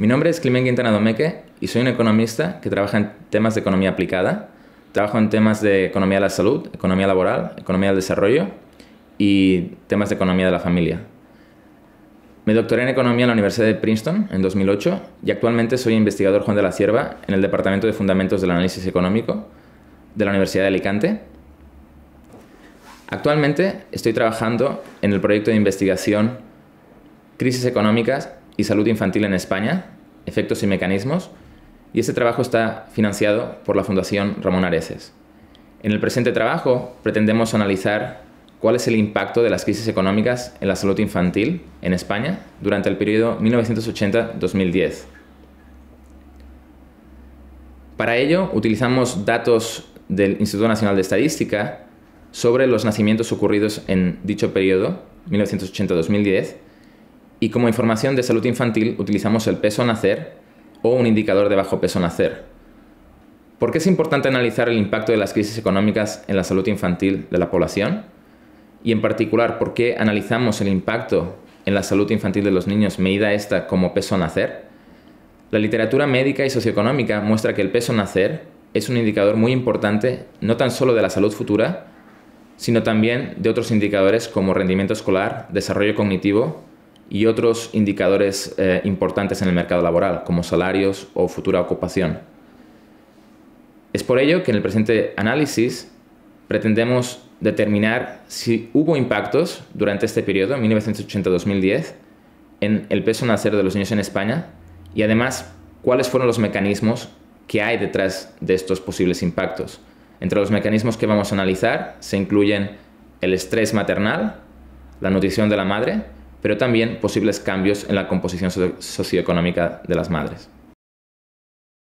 Mi nombre es Climen Quintana Domeque y soy un economista que trabaja en temas de economía aplicada. Trabajo en temas de economía de la salud, economía laboral, economía del desarrollo y temas de economía de la familia. Me doctoré en economía en la Universidad de Princeton en 2008 y actualmente soy investigador Juan de la Cierva en el Departamento de Fundamentos del Análisis Económico de la Universidad de Alicante. Actualmente estoy trabajando en el proyecto de investigación Crisis Económicas y Salud Infantil en España, Efectos y Mecanismos, y este trabajo está financiado por la Fundación Ramón Areces. En el presente trabajo pretendemos analizar cuál es el impacto de las crisis económicas en la salud infantil en España durante el periodo 1980-2010. Para ello, utilizamos datos del Instituto Nacional de Estadística sobre los nacimientos ocurridos en dicho periodo, 1980-2010, y como información de salud infantil utilizamos el peso nacer o un indicador de bajo peso nacer. ¿Por qué es importante analizar el impacto de las crisis económicas en la salud infantil de la población? Y en particular, ¿por qué analizamos el impacto en la salud infantil de los niños medida esta como peso nacer? La literatura médica y socioeconómica muestra que el peso nacer es un indicador muy importante no tan solo de la salud futura, sino también de otros indicadores como rendimiento escolar, desarrollo cognitivo y otros indicadores eh, importantes en el mercado laboral, como salarios o futura ocupación. Es por ello que en el presente análisis pretendemos determinar si hubo impactos durante este periodo, 1980-2010, en el peso nacer de los niños en España y además cuáles fueron los mecanismos que hay detrás de estos posibles impactos. Entre los mecanismos que vamos a analizar se incluyen el estrés maternal, la nutrición de la madre, pero también posibles cambios en la composición socioeconómica de las madres.